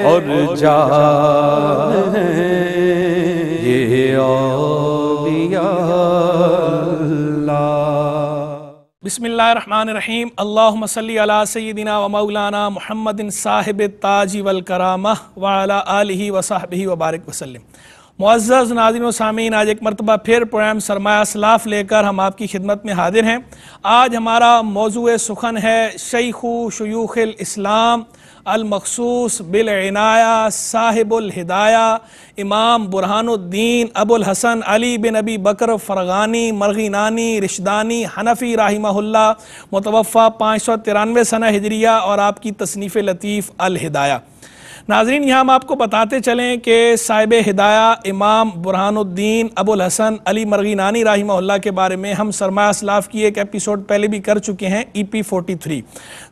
और जा ये बिसमीम अल्लाम अला सयदिना व मौलाना मोहम्मद साहिब ताजी वल करामा वाला आलि वसाहबी वबारक वसलम मुआज़ नाजिन सामीन आज एक मरतबा फिर प्रोग्राम सरमाया सलाफ लेकर हम आपकी खिदमत में हाजिर हैं आज हमारा मौजू सुखन है शैखू शयूखल इस्लाम अलमखसूस बिलनाया साहिबुलहिदाया इमाम बुरहानुद्दीन अबुल हसन अली बिन अबी बकर फ़रगानी मरगिनानी रिशदानी हनफ़ी राहिमहुल्ला मुतवफ़ा पाँच सौ तिरानवे सन हिजरिया और आपकी तसनीफ़ लतीफ़ अलहदाया नाजरीन यहाँ हम आपको बताते चलें कि साहिब हिदाया इमाम बुरहानुद्दीन अबुल हसन अली मरगीनानी राही के बारे में हम सरमा असलाफ की एक एपिसोड पहले भी कर चुके हैं ई पी फोर्टी थ्री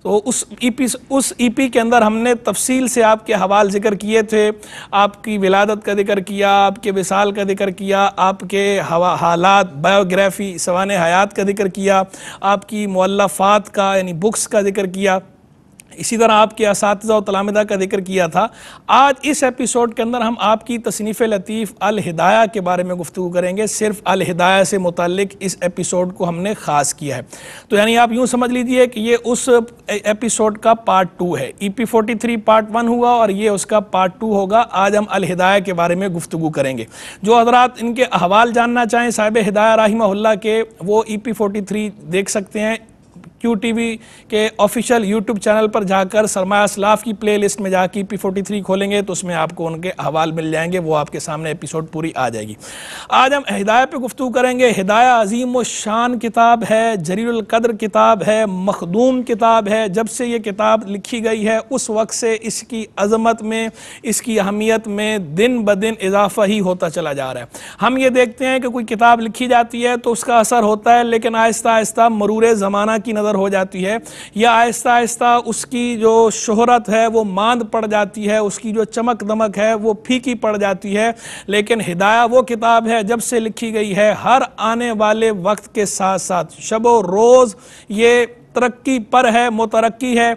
तो उस ई e पी उस ई e पी के अंदर हमने तफसील से आपके हवाल जिक्र किए थे आपकी विलादत का जिक्र किया आपके विसाल का जिक्र किया आपके हवा हालात बायोग्राफी सवान हयात का जिक्र किया आपकी मुल्लफ़ात का यानी बुक्स का जिक्र किया इसी तरह आपके इस और तलामदा का जिक्र किया था आज इस एपिसोड के अंदर हम आपकी तसनीफ़ लतीफ़ अल हिदाया के बारे में गुफ्तु करेंगे सिर्फ अल हिदाया से मुतलक इस एपिसोड को हमने ख़ास किया है तो यानी आप यूँ समझ लीजिए कि ये उस एपिसोड का पार्ट टू है E P forty three part one हुआ और ये उसका पार्ट टू होगा आज हम अल हिदाया के बारे में गुफ्तु करेंगे जो हजरात इनके अहवाल जानना चाहें साहिब हिदाया राहिम के वो ई पी फोर्टी थ्री देख सकते हैं क्यू के ऑफिशियल यूट्यूब चैनल पर जाकर सरमा असलाफ की प्ले लिस्ट में जाकर पी फोर्टी थ्री खोलेंगे तो उसमें आपको उनके अहवाल मिल जाएंगे वो आपके सामने एपिसोड पूरी आ जाएगी आज हम हिदाया पे गुफ्तु करेंगे हिदाया अजीम व शान किताब है जरील कदर किताब है मखदूम किताब है जब से ये किताब लिखी गई है उस वक्त से इसकी अजमत में इसकी अहमियत में दिन ब दिन इजाफा ही होता चला जा रहा है हम ये देखते हैं कि कोई किताब लिखी जाती है तो उसका असर होता है लेकिन आहिस्ता आहिस्ता मरूर ज़माना की नज़र नज़र हो जाती है या आहिस्ता आहिस्ता उसकी जो शोहरत है वो मांद पड़ जाती है उसकी जो चमक दमक है वो फीकी पड़ जाती है लेकिन हिदाया वो किताब है जब से लिखी गई है हर आने वाले वक्त के साथ साथ शबो रोज़ ये तरक्की पर है मोतरक्की है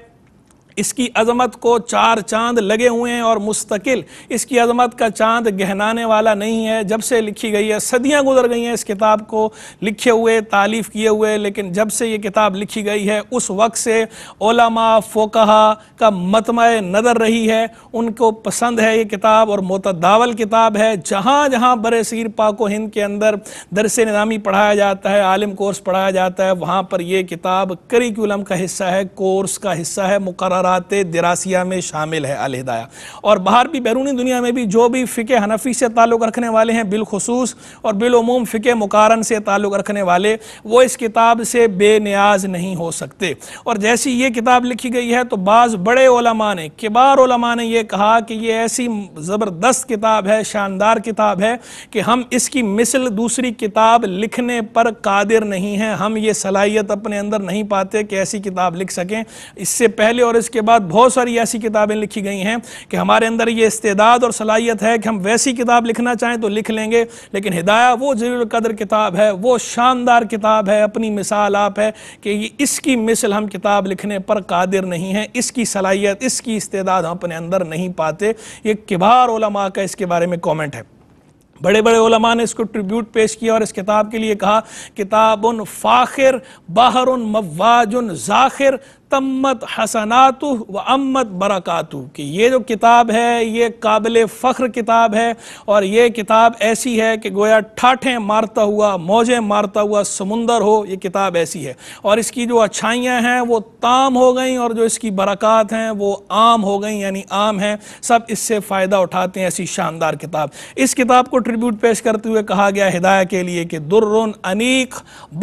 इसकी अजमत को चार चांद लगे हुए हैं और मुस्तकिल इसकी अजमत का चांद गहनाने वाला नहीं है जब से लिखी गई है सदियां गुजर गई हैं इस किताब को लिखे हुए तालीफ़ किए हुए लेकिन जब से ये किताब लिखी गई है उस वक्त से ओलामा फोकहा का मतमय नज़र रही है उनको पसंद है ये किताब और मतदावल किताब है जहाँ जहाँ बर सीर पाको हिंद के अंदर दरस नामी पढ़ाया जाता है आलिम कोर्स पढ़ाया जाता है वहाँ पर यह किताब करिकुलम का हिस्सा है कोर्स का हिस्सा है मुकर करारात दरासिया में शामिल है अलहदाया और बाहर भी बैरूनी दुनिया में भी जो भी फ़िके हनफी से ताल्लुक़ रखने वाले हैं बिलखसूस और बिलूम फ़िके मुकारन से ताल्लुक़ रखने वाले वो इस किताब से बेनियाज नहीं हो सकते और जैसी ये किताब लिखी गई है तो बाज़ बड़े ओलमा ने किबार ओलमा ने यह कहा कि यह ऐसी ज़बरदस्त किताब है शानदार किताब है कि हम इसकी मिसल दूसरी किताब लिखने पर कादिर नहीं है हम ये सलाहियत अपने अंदर नहीं पाते कि ऐसी किताब लिख सकें इससे पहले और इस उसके बाद बहुत सारी ऐसी किताबें लिखी गई हैं कि हमारे अंदर ये इस्तेदाद और सलाहियत है कि हम वैसी किताब लिखना चाहें तो लिख लेंगे लेकिन हिदाया वो जरूर कदर किताब है वो शानदार किताब है अपनी मिसाल आप है कि इसकी मिसल हम किताब लिखने पर कादिर नहीं है इसकी सलाहियत इसकी इस्तेदाद हम अपने अंदर नहीं पाते ये किबार ओलमा का इसके बारे में कॉमेंट है बड़े बड़े ओलमा ने इसको ट्रिब्यूट पेश किया और इस किताब के लिए कहा किताब उन फ़ाखिर बाहर उन मवाज उन ज़ाखिर तमत हसनातु व अम्मत बरक़ातु कि ये जो किताब है ये काबिल फ़ख्र किताब है और ये किताब ऐसी है कि गोया ठाठें मारता हुआ मौजें मारता हुआ समुंदर हो ये किताब ऐसी है और इसकी जो अच्छाइयाँ हैं वो ताम हो गई और जो इसकी बरक़ात हैं वो आम हो गई यानी आम हैं सब इससे फ़ायदा उठाते हैं ऐसी शानदार किताब इस किताब को ट्रिब्यूट पेश करते हुए कहा गया हिदायत के लिए कि दुर्र अनीक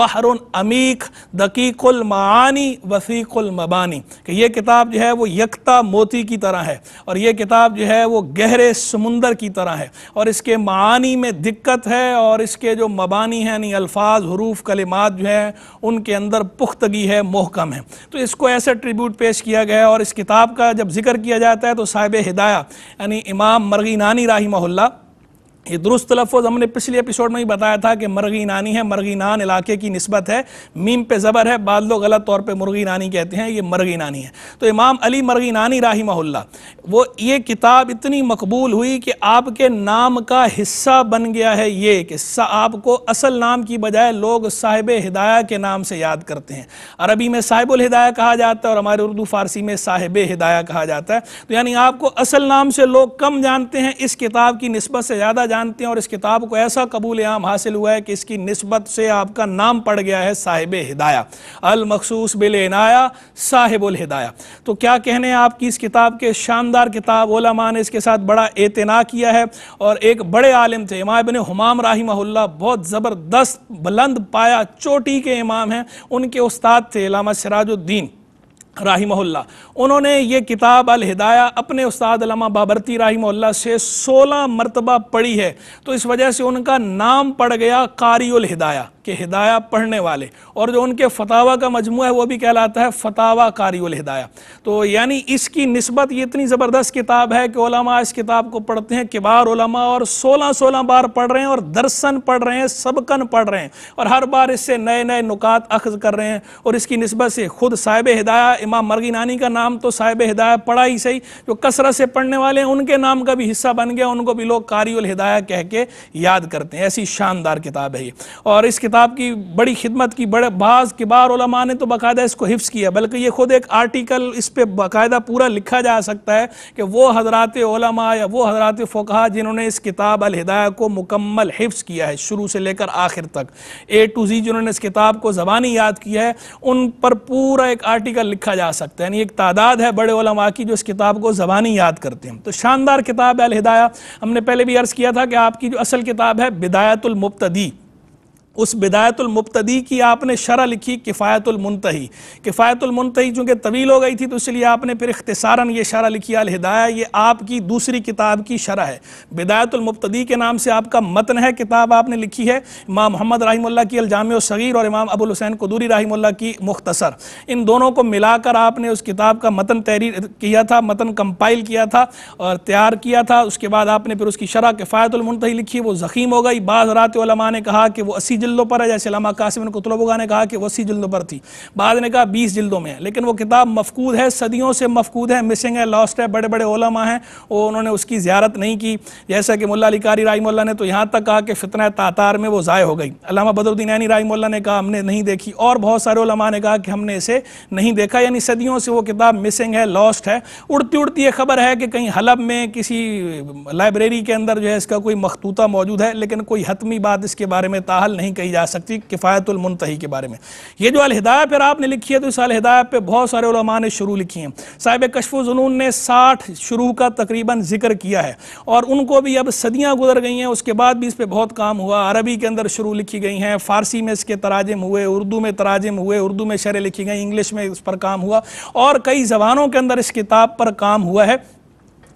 बहर अमीक दकीकुल मानी वसीकुल मबानी कि यह किताब जो है वो यकता मोती की तरह है और यह किताब जो है वो गहरे समुंदर की तरह है और इसके मानी में दिक्कत है और इसके जो मबानी है यानी अल्फाज हरूफ कलिमात जो हैं उनके अंदर पुख्तगी है मोहकम है तो इसको ऐसे ट्रिब्यूट पेश किया गया है और इस किताब का जब जिक्र किया जाता है तो साहिब हिदाया यानी इमाम मरगी नानी राही ये दुरुस्त तलफ़ हमने पिछले एपिसोड में ही बताया था कि मरगी नानी है मरगी नान इलाके की नस्बत है मीम पे ज़बर है बाद लोग गलत तौर पे मुर्गी नानी कहते हैं ये मरगी नानी है तो इमाम अली मरगी नानी राही महुल्ला वो ये किताब इतनी मकबूल हुई कि आपके नाम का हिस्सा बन गया है ये कि आपको असल नाम की बजाय लोग साहिब हिदाया के नाम से याद करते हैं अरबी में साहिबुल हिदाया कहा जाता है और हमारे उर्दू फारसी में साहिब हिदाया कहा जाता है तो यानी आपको असल नाम से लोग कम जानते हैं इस किताब की नस्बत से ज़्यादा जानते हैं और इस किताब को ऐसा कबूल आम हासिल हुआ है कि इसकी नस्बत से आपका नाम पड़ गया है साहिब हिदाया अल मखसूस बिल इनाया साहिबुल हिदाया तो क्या कहने आपकी इस किताब के शानदार किताब ओलामा ने इसके साथ बड़ा एतना किया है और एक बड़े आलिम थे इमाम बिन हमाम राही महुल्ला बहुत ज़बरदस्त बुलंद पाया चोटी के इमाम हैं उनके उस्ताद थे लामा सराजुद्दीन राहिमल्ला उन्होंने ये किताब अल हिदाया अपने उस्ताद लमा बाबरती राहिमल्ला से 16 मरतबा पढ़ी है तो इस वजह से उनका नाम पड़ गया कारी हिदाया के हिदाया पढ़ने वाले और जो उनके फतावा का मजमू है वो भी कहलाता है फतावा कारील हिदाया तो यानी इसकी नस्बत ये इतनी ज़बरदस्त किताब है कि ओलमा इस किताब को पढ़ते हैं किबार ओलमा और सोलह सोलह बार पढ़ रहे हैं और दर्शन पढ़ रहे हैं सबकन पढ़ रहे हैं और हर बार इससे नए नए नुकात अखज़ कर रहे हैं और इसकी नस्बत से खुद साहिब हिदाया इमाम मरगिनानी का नाम तो साहिब हिदाया पढ़ा ही सही जो कसरत से पढ़ने वाले हैं उनके नाम का भी हिस्सा बन गया उनको भी लोग कारी हिदाया कह के याद करते हैं ऐसी शानदार किताब है ये और इस किताब की बड़ी खिदमत की बड़े बाज़ किबार ने तो बाकायदा इसको हिफ्स किया बल्कि ये ख़ुद एक आर्टिकल इस पर बाकायदा पूरा लिखा जा सकता है कि वो हजरात या वो हजरात फ़ोकहा जिन्होंने इस किताब अलहिदाया को मुकम्मल हिफ्स किया है शुरू से लेकर आखिर तक ए टू जी जिन्होंने इस किताब को ज़बानी याद किया है उन पर पूरा एक आर्टिकल लिखा जा सकता है यानी एक तादाद है बड़े की जो इस किताब को ज़बानी याद करते हैं तो शानदार किताब है अलहिदाया हमने पहले भी अर्ज़ किया था कि आपकी जो असल किताब है बिदायतुलमुबतदी उस बिदायतुलमुबतदी की आपने शरह लिखी किफायतुलमनतही किफायतुलमनतही चूँकि तवील हो गई थी तो इसलिए आपने फिर इख्तसारा ये शरह लिखी अलहिदाया ये आपकी दूसरी किताब की शरह है बिदायतुलमुबतदी के नाम से आपका मतन है किताब आपने लिखी है इमाम मोहम्मद राहिमल्ला की अलजाम सग़ीर और इमाम अबुल हुसैन कदूरी राहिमल्ला की मुख्तसर इन दोनों को मिलाकर आपने उस किताब का मतन तहरीर किया था मतन कंपाइल किया था और तैयार किया था उसके बाद आपने फिर उसकी शरह किफ़ायतुलमतही लिखी वो ज़ख़ीम हो गई बाज़ रात ने कहा कि वो असीजल जिल्दों पर है जैसे लामा कासिम कुतलबुगा ने कहा कि वसी जिल्दों पर थी बाद ने कहा बीस जिल्दों में है लेकिन वो किताब मफकूद है सदियों से मफकूद है मिसिंग है लॉस्ट है बड़े बड़े ओलमा हैं और उन्होंने उसकी ज्यारत नहीं की जैसा कि मुला अलीकारी राय मोल्ला ने तो यहाँ तक कहा कि फितना तातार में वो ज़ाय हो गई अलामा बदरुद्दीन यानी राय मोल्ला ने कहा हमने नहीं देखी और बहुत सारे ओलमा ने कहा कि हमने इसे नहीं देखा यानी सदियों से वो किताब मिसिंग है लॉस्ट है उड़ती उड़ती ये खबर है कि कहीं हलब में किसी लाइब्रेरी के अंदर जो है इसका कोई मखतूता मौजूद है लेकिन कोई हतमी बात इसके बारे में ताहल नहीं नहीं कही जा सकती किफ़ायतुलमतही के बारे में ये जो अलहदाय पर आपने लिखी है तो इस अलहदाय पर बहुत सारे उलमा ने शुरू लिखी हैं साहिब कशफ़ुलून ने साठ शुरू का तकरीबन जिक्र किया है और उनको भी अब सदियाँ गुजर गई हैं उसके बाद भी इस पर बहुत काम हुआ अरबी के अंदर शुरू लिखी गई हैं फ़ारसी में इसके तराजम हुए उर्दू में तराजम हुए उर्दू में शरें लिखी गई इंग्लिश में इस पर काम हुआ और कई ज़बानों के अंदर इस किताब पर काम हुआ है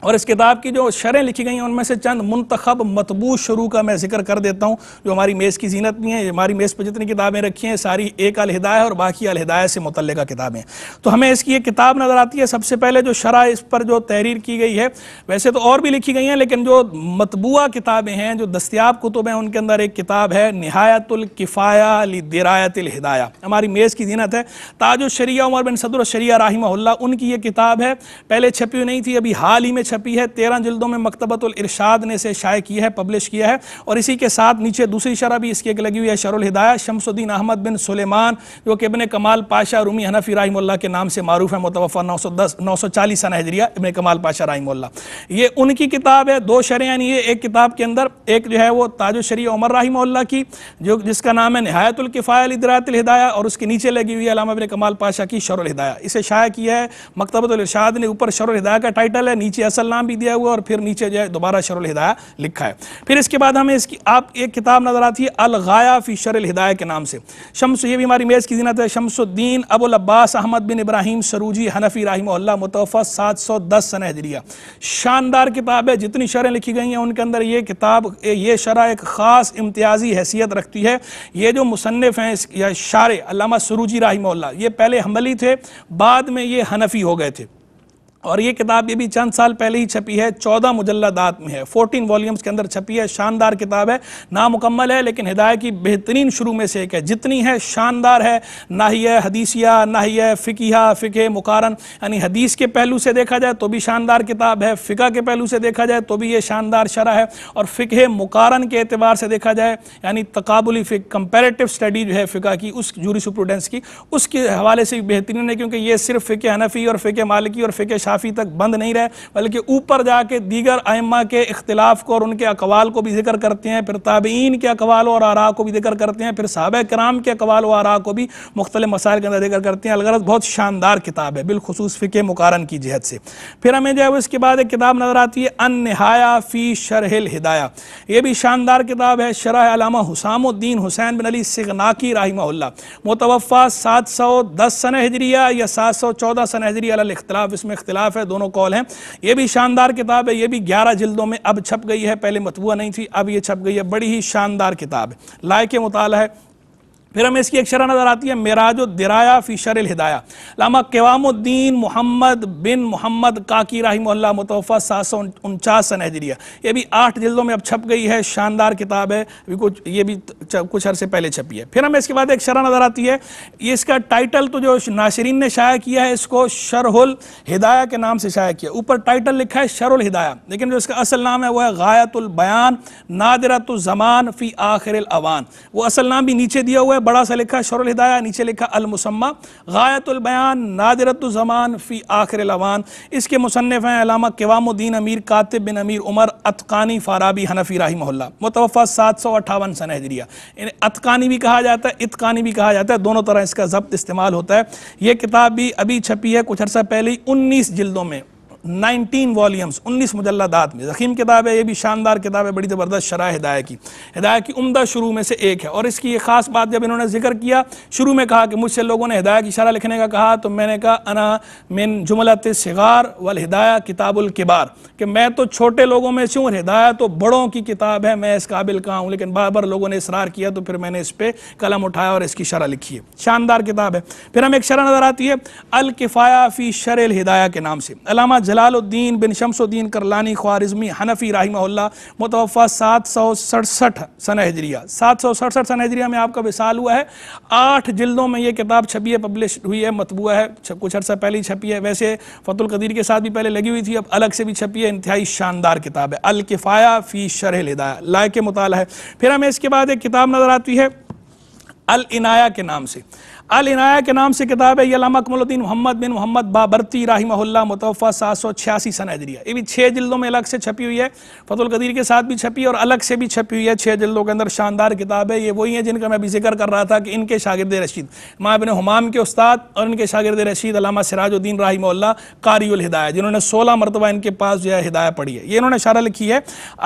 और इस किताब की जो शरें लिखी गई हैं उनमें से चंद मंतखब मतबू शुरू का मैं जिक्र कर देता हूँ जो हमारी मेज़ की जीनत नहीं है हमारी मेज़ पर जितनी किताबें रखी हैं सारी एक अलहदाय और बाकी अलहदाय से मुतल किताबें तो हमें इसकी एक किताब नज़र आती है सबसे पहले जो शरा इस पर जो तहरीर की गई है वैसे तो और भी लिखी गई हैं लेकिन जो मतबूा किताबें हैं जो दस्तियाब कुतुब हैं उनके अंदर एक किताब है नहायतुल्किफ़ाया दरायतलहदाया हमारी मेज़ की जीनत है ताजुशरिया उमर बिन सदर शरिया उनकी ये किताब है पहले छपी नहीं थी अभी हाल ही में छपी है तेरह जिल्दों में मकतबतुल इरशाद ने इसे शाये किया है पब्लिश किया है और इसी के साथ नीचे दूसरी शरह भी इसकी एक लगी हुई है शरुल हिदायत शमसुद्दीन अहमद बिन सुलेमान जो कि इबन कमाल पाशा रूमी हनफी राहिमल्ला के नाम से मारूफ है मुतवफ़ा नौ सौ दस नौ सौ चालीस सन हजरिया इबन कमाल पाशा राहिमल्ला ये उनकी किताब है दो शरें यानी ये एक किताब के अंदर एक जो है वो ताजुशरी उमर राहिमल्ला की जो जिसका नाम है नहायतुल्किफ़ाय इदरातल हिदाया और उसके नीचे लगी हुई है अलामा इबन कमाल पाशा की शरुल हिदाया इसे शाया किया है मकतबतुल इरशाद ने ऊपर शरुल हिदाया का टाइटल है नीचे असल नाम भी दिया हुआ और फिर नीचे जो है दोबारा शरल हिदाया लिखा है फिर इसके बाद हमें इसकी आप एक किताब नज़र आती है अलगाया फ़ी शरल हिदाया के नाम से शम्स ये भी हमारी मेज़ की जीनत है शमसुद्दीन अबुल अब्बास अहमद बिन इब्राहिम सरूजी हनफी राहिम मुतफ़ा सात सौ दस सन हजरिया शानदार किताब है जितनी शरें लिखी गई हैं उनके अंदर ये किताब ये शरा एक ख़ास इम्तियाजी हैसियत रखती है ये जो मुसनफ़ हैं या शार अलामा सरूजी राहिम ये पहले हमली थे बाद में ये हनफी हो गए थे और ये किताब ये भी चंद साल पहले ही छपी है चौदह मुजल्लादात में है फोर्टीन वॉल्यूम्स के अंदर छपी है शानदार किताब है नामुकम्मल है लेकिन हिदायत की बेहतरीन शुरू में से एक है जितनी है शानदार है ना ही है हदीसिया ना ही है फ़िकिया फ़िके मुकारन यानी हदीस के पहलू से देखा जाए तो भी शानदार किताब है फ़िका के पहलू से देखा जाए तो भी ये शानदार शरा है और फ़िक मुकारन के अतबार से देखा जाए यानी तकबुली फ़िक कंपेरेटिव स्टडी जो है फ़िका की उस जूरी सुप्रूडेंस की उसके हवाले से बेहतरीन है क्योंकि ये सिर्फ फ़िक हनफ़ी और फ़िक मालिकी और फ़िक शाह हनाफी तक बंद नहीं रहे बल्कि ऊपर जाके दीगर अम्मा के इख्तलाफ को और उनके अकवाल को भी जिक्र करते हैं फिर ताबीन के अकवाल और आरा को भी जिक्र करते हैं फिर साहब कराम के अकवाल और आरा को भी मुख्तलि मसाइल के अंदर जिक्र करते हैं अलगरज बहुत शानदार किताब है बिलखसूस फ़िके मुकारन की जहत से फिर हमें जो है उसके बाद एक किताब नज़र आती है अन नहाया फ़ी शरहिल हिदाया ये भी शानदार किताब है शराह अलामा हुसामुद्दीन हुसैन बिन अली सिगनाकी राहिमा मुतवफ़ा सात सौ दस सन हजरिया या सात सौ चौदह सन हजरिया अख्तलाफ इसमें अख्तलाफ इख्तलाफ है दोनों कॉल हैं ये भी शानदार किताब है ये भी ग्यारह जिल्दों में अब छप गई है पहले मतबुआ नहीं थी अब ये छप गई है बड़ी ही शानदार किताब है लायक मुताल है फिर हमें इसकी एक शरह नज़र आती है दिराया फ़ी शर हिदाया लामा Qiwamuddin Muhammad bin Muhammad Kaki राहिमल्ला मुतोफ़ा सात सौ उनचास सन हजरिया ये भी आठ जल्दों में अब छप गई है शानदार किताब है अभी कुछ ये भी कुछ अरसे पहले छपी है फिर हमें इसके बाद एक शरह नज़र आती है ये इसका टाइटल तो जो नाशरीन ने शाया किया है इसको शरहुल हिदाया के नाम से शाया किया ऊपर टाइटल लिखा है शरुल हिदाया लेकिन जो इसका असल नाम है वो है गायतुल बयान नादरतुलजमान फ़ी आखिर अवान वो असल नाम भी नीचे दिया हुआ है बड़ा सा लिखा शरल हिदाया नीचे लिखा अल मुसम्मा अलमुसम्मा गायतुलबयान नादरतुलजमान फ़ी आखिर लवान इसके मुसनफ़ हैं अलामा केवामुद्दीन अमीर कातिब बिन अमीर उमर अतकानी फ़ाराबी हनफी राही मोहल्ला मुतवफ़ा सात सौ अट्ठावन सन हजरिया अतकानी भी कहा जाता है इतकानी भी कहा जाता है दोनों तरह इसका जब्त इस्तेमाल होता है ये किताब भी अभी छपी है कुछ अर्सा पहले ही उन्नीस जिल्दों में नाइनटीन वॉल्यूम्स उन्नीस मुजल्लादात में जखीम किताब है ये भी शानदार किताब है बड़ी ज़बरदस्त शराह हिदाय की हिदाय की उमदा शुरू में से एक है और इसकी ये ख़ास बात जब इन्होंने जिक्र किया शुरू में कहा कि मुझसे लोगों ने हिदायत की शराह लिखने का कहा तो मैंने कहा अना मिन जुमलत शिगार वल हिदाया किताबुल किबार कि मैं तो छोटे लोगों में से हूँ हिदाया तो बड़ों की किताब है मैं इस काबिल कहा हूँ लेकिन बार बार लोगों ने इसरार किया तो फिर मैंने इस पर कलम उठाया और इसकी शरह लिखी है शानदार किताब है फिर हमें एक शरह नज़र आती है अल किफ़ाया फ़ी शर हिदाया के नाम से अलामा जलालुद्दीन बिन शमसुद्दीन करलानी ख्वारिजमी हनफी राहिमल्ला मुतवफ़ा सात सौ सड़सठ सन हजरिया सात सौ सड़सठ सन हजरिया में आपका विसाल हुआ है आठ जिल्दों में ये किताब छपी है पब्लिश हुई है मतबूआ है कुछ अर्सा पहले ही छपी है वैसे फतुल कदीर के साथ भी पहले लगी हुई थी अब अलग से भी छपी है इंतहाई शानदार किताब है अलकिफ़ाया फ़ी शरह लदाया लायक मुताल है फिर हमें इसके बाद एक किताब नज़र आती है अल इनाया के नाम से अल इनाया के नाम से किताब है यामा कमलुद्दीन मोहम्मद बिन मोहम्मद बाबरती राहिमहल्ला मुतफ़ा सात सौ छियासी सनजरिया ये भी छः जिल्दों में अलग से छपी हुई है फतुल कदीर के साथ भी छपी और अलग से भी छपी हुई है छः जिल्दों के अंदर शानदार किताब है ये वही है जिनका मैं अभी जिक्र कर रहा था कि इनके शागिर्द रशीद माँ बिन हमाम के उस्ताद और इनके शागिर्द रशीद अलामा सिराजुद्दीन राहिमहल्ला कारील हिदाया जिन्होंने सोलह मरतबा इनके पास जो है हिदाया पढ़ी है ये इन्होंने शारा लिखी है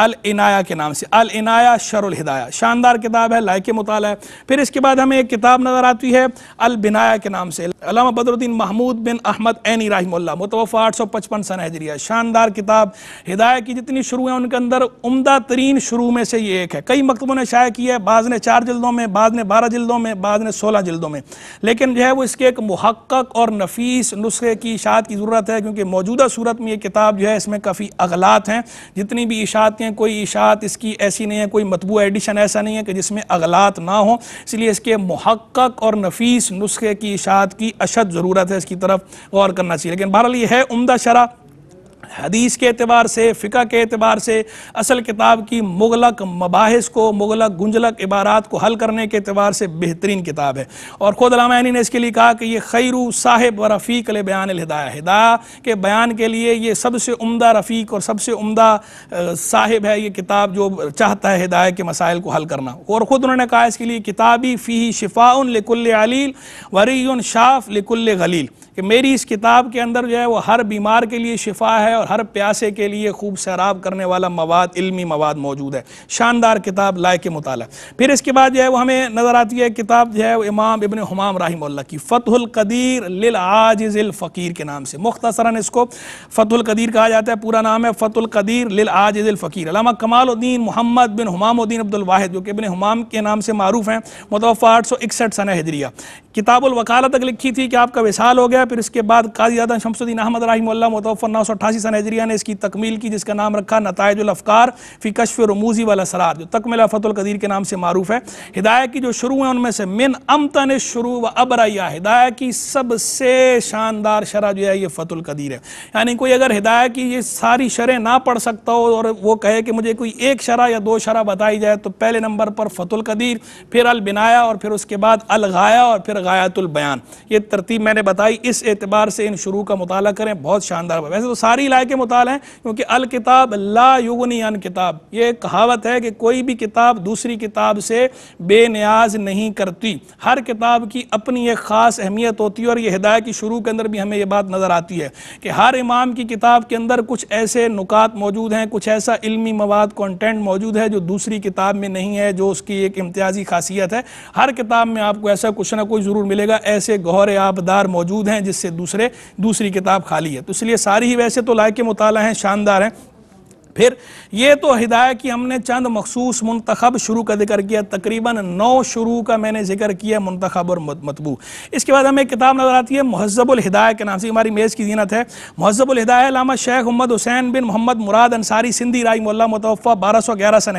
अल इनाया के नाम से अल इनाया शरुल हिदाया शानदार किताब है लायक मुताल फिर इसके बाद हमें एक किताब नज़र आती है अल बिनाया के नाम से अलामा Badruddin Mahmud bin Ahmad Aini राहिमल्ला मुतवफ़ा आठ सौ पचपन सन हजरिया शानदार किताब हिदायत की जितनी शुरू है उनके अंदर उमदा तरीन शुरू में से ये एक है कई मकतबों ने शाया किया है बाज़ ने चार जल्दों में बाद ने बारह जल्दों में बाद ने सोलह जल्दों में लेकिन जो है वो इसके एक महक्क और नफीस नुस्खे की इशात की ज़रूरत है क्योंकि मौजूदा सूरत में ये किताब जो है इसमें काफ़ी अगलात हैं जितनी भी इशातें कोई इशात इसकी ऐसी नहीं है कोई मतबू एडिशन ऐसा नहीं है कि जिसमें अगलात ना हो इसलिए इसके महक्क और नफीस इस नुस्खे की इशात की अशद ज़रूरत है इसकी तरफ गौर करना चाहिए लेकिन बहरहाल ये है उमदा शरा हदीस के अतबार से फ़िका के अतबार से असल किताब की मुगलक मबाहस को मुगलक गुंजलक इबारात को हल करने के अतबार से बेहतरीन किताब है और ख़ुद लामानी ने इसके लिए कहा कि यह खैरू साहिब व रफ़ीक बयान हिदाया हिदाया के बयान के लिए ये सबसे उमदा रफ़ीक और सबसे उमदा साहिब है ये किताब जो चाहता है हिदायत के मसाइल को हल करना और ख़ुद उन्होंने कहा इसके लिए किताबी फ़ी शिफ़ाउन लिकुल्ल अलील वरी शाफ़ लिकुल्ल गलील कि मेरी इस किताब के अंदर जो है वो हर बीमार के लिए शिफा है है और हर प्यासे के लिए खूब सैराब करने वाला मवाद इल्मी मवाद मौजूद है शानदार किताब लायक के मुताल फिर इसके बाद जो है वो हमें नज़र आती है किताब जो है वो इमाम इबन हमाम राहिम की फ़तहलकदीर लिल आजिज़िल फ़कीर के नाम से मुख्तसरा इसको फ़तहलकदीर कहा जाता है पूरा नाम है फ़तहलकदीर लिल आजिज़िल फ़कीर अलामा कमालद्दीन मोहम्मद बिन हमामुद्दीन अब्दुलवाहिद जो कि इबन हमाम के नाम से मरूफ़ हैं मुतवा आठ सौ इकसठ सन हजरिया किताबुल वकाला तक लिखी थी कि आपका विशाल हो गया फिर इसके बाद काजी दादा शमसुद्दीन अहमद राहिम मुतवा नौ सौ अठासी अब्बासी सनजरिया ने इसकी तकमील की जिसका नाम रखा नतजलफ़ार फ़ी कशफ़ रमूजी वाला सरार जो तकमिल फतुलकदीर के नाम से मरूफ़ है हिदायत की जो शुरू है उनमें से मिन अमतन शुरू व अबरैया हिदायत की सबसे शानदार शरह जो है ये फतुलकदीर है यानी कोई अगर हिदायत की ये सारी शरें ना पढ़ सकता हो और वो कहे कि मुझे कोई एक शरह या दो शरह बताई जाए तो पहले नंबर पर फतुलकदीर फिर अलबिनाया और फिर उसके बाद अलगाया और फिर गायतुलबयान ये तरतीब मैंने बताई इस एतबार से इन शुरू का मुताल करें बहुत शानदार वैसे तो सारी इलाके लायक मुताल हैं क्योंकि अल किताब ला युगनी अन किताब ये कहावत है कि कोई भी किताब दूसरी किताब से बेनियाज नहीं करती हर किताब की अपनी एक ख़ास अहमियत होती है और ये हिदायत की शुरू के अंदर भी हमें ये बात नज़र आती है कि हर इमाम की किताब के अंदर कुछ ऐसे नुकात मौजूद हैं कुछ ऐसा इल्मी मवाद कॉन्टेंट मौजूद है जो दूसरी किताब में नहीं है जो उसकी एक इम्तियाजी खासियत है हर किताब में आपको ऐसा कुछ ना कुछ ज़रूर मिलेगा ऐसे गौर आबदार मौजूद हैं जिससे दूसरे दूसरी किताब खाली है तो इसलिए सारी ही वैसे तो लायक मुताल हैं शानदार हैं फिर ये तो हिदायत की हमने चंद मखसूस मंतखब शुरू का जिक्र किया तकरीबन नौ शुरू का मैंने जिक्र किया मंतखब और मतबू इसके बाद हमें एक किताब नज़र आती है महजबुल हिदायत के नाम से हमारी मेज़ की जीनत है महजबुल हिदायत लामा शेख मोहम्मद हुसैन बिन मोहम्मद मुराद अंसारी सिंधी राय मोल्ला मुतफ़ा बारह सौ ग्यारह सन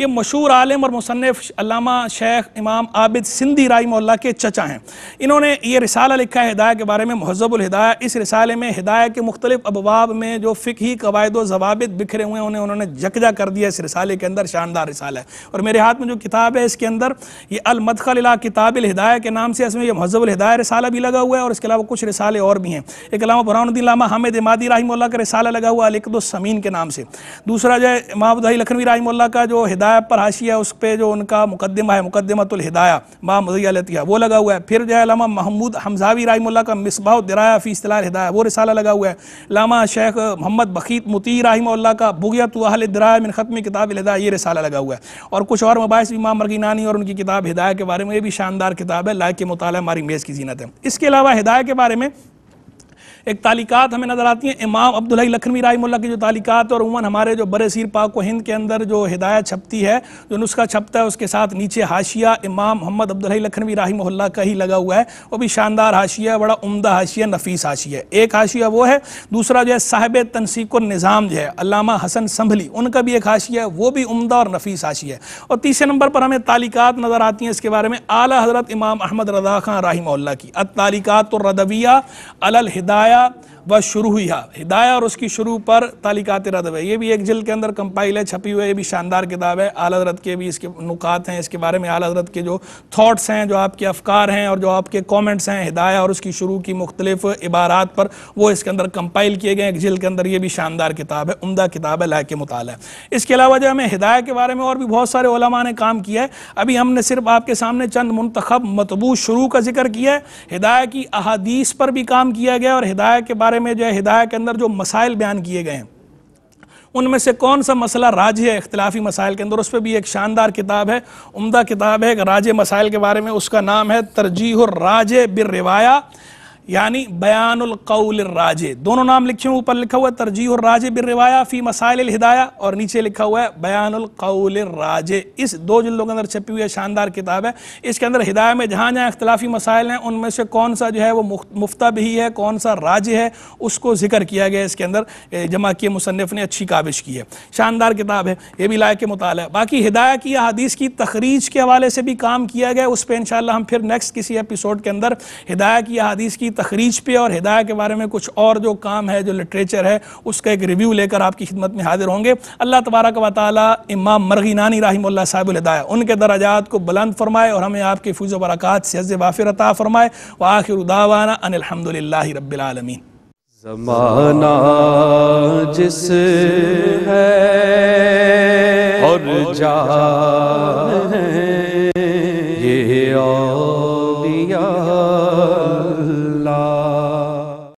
ये मशहूर आलम और मुसनफ़ अलामा शेख इमाम आबिद सिंधी राय मोल्ला के चचा हैं इन्होंने ये रिसाला लिखा है हिदायत के बारे में महजबुल हिदायत इस रिसाले में हिदायत के मुख्तलिफ अबवाब में जो फ़िकी कवायद वाबत बिखरे निकले हुए हैं उन्हें उन्होंने जकजा कर दिया इस रिसाले के अंदर शानदार रिसाला है और मेरे हाथ में जो किताब है इसके अंदर ये अल अलमदखला किताब हिदायत के नाम से इसमें यह महजब हिदाया रिसाला भी लगा हुआ है और इसके अलावा कुछ रिसाले और भी हैं एक अलावा बुरानुद्दीन लामा हामिद इमादी राहिमल्ला का रिसाला लगा हुआ समीन के नाम से दूसरा जो है महबूदाई लखनवी राहिमल्ला का जो हिदायत पर हाशिया है उस पर जो उनका मुकदमा है मुकदमतुलहिदाया माँ मजैलतिया वो लगा हुआ है फिर जो है लामा महमूद हमजावी राहिमल्ला का मिसबाह दराया फ़ी अला हिदायत वो रिसाला लगा हुआ है लामा शेख मोहम्मद बखीत मुती राहिमल्ला का तो अहल दरा मिन ख़त्म किताब हिदाय ये रिसाला लगा हुआ है और कुछ और मबास इमाम मरगिनानी और उनकी किताब हिदायत के बारे में ये भी शानदार किताब है लायक के मुताल हमारी मेज़ की जीनत है इसके अलावा हिदायत के बारे में एक तालिकात हमें नज़र आती हैं इमाम अब्दुल्ही लखनवी रायमुल्ला की जो तालिकात और उमन हमारे जो बरे सीर पाक को हिंद के अंदर जो हिदायत छपती है जो नुस्खा छपता है उसके साथ नीचे हाशिया इमाम मोहम्मद अब्दुल्ही लखनवी राहिमल्ला का ही लगा हुआ है वो भी शानदार हाशिया बड़ा उमदा हाशिया नफीस हाशिया एक हाशिया वो है दूसरा जो है साहब तनसीक निज़ाम जो है अलामा हसन संभली उनका भी एक हाशिया है वो भी उमदा और नफीस हाशिया है और तीसरे नंबर पर हमें तालिकात नज़र आती हैं इसके बारे में आला हज़रत इमाम अहमद रदा खान मोहल्ला की और रदविया अल हिदायत 나야 व शुरू हुई है हिदाया और उसकी शुरू पर तालिकात रदब है ये भी एक जिल्द के अंदर कंपाइल है छपी हुई है ये भी शानदार किताब है आला हजरत के भी इसके नुकात हैं इसके बारे में आला हजरत के जो थाट्स हैं जो आपके अफकार हैं और जो आपके कॉमेंट्स हैं हिदाया और उसकी शुरू की मुख्तलिफ इबारात पर वो इसके अंदर कंपाइल किए गए एक जल्द के अंदर ये भी शानदार किताब है उमदा किताब है लाके मुताल है इसके अलावा जो हमें हिदाया के बारे में और भी बहुत सारे ओलमा ने काम किया है अभी हमने सिर्फ आपके सामने चंद मंतखब मतबू शुरू का जिक्र किया है हिदाया की अहादीस पर भी काम किया गया और हिदाया के बारे बारे में जो है हिदायत के अंदर जो मसाइल बयान किए गए हैं उनमें से कौन सा मसला राज है इख्तलाफी मसाइल के अंदर उस पर भी एक शानदार किताब है उमदा किताब है राज मसाइल के बारे में उसका नाम है तरजीह राज बिर रिवाया यानी बयान कौल राजे दोनों नाम लिखे हुए ऊपर लिखा हुआ है तरजीह राजे बिर रिवाया फी मसाइल हिदाया और नीचे लिखा हुआ है बयान कौल राजे इस दो जिलों के अंदर छपी हुई शानदार किताब है इसके अंदर हिदाया में जहाँ जहाँ अख्तिलाफी मसाइल हैं उनमें से कौन सा जो है वो मुफ्ता भी है कौन सा राज है उसको जिक्र किया गया इसके अंदर जमा किए मुसनफ़ ने अच्छी काबिश की है शानदार किताब है ये भी लायक मुताल है बाकी हिदाया की हदीस की तखरीज के हवाले से भी काम किया गया उस पर इन हम फिर नेक्स्ट किसी एपिसोड के अंदर हिदाया की हदीस की तखरीज पे और हिदाय के बारे में कुछ और जो काम है जो लिटरेचर है उसका एक रिव्यू लेकर आपकी खिदमत में हाजिर होंगे अल्लाह तबारक व ताली इमाम मरगीनानी राहिमल्ला साहब हिदाया उनके दराजात को बुलंद फरमाए और हमें आपके फ्यूज़ बरक़ात से हज़ वाफिर अता फरमाए व आखिर उदावाना अनिलहमदिल्ला रबालमीन जमाना जिस है और जा है ये और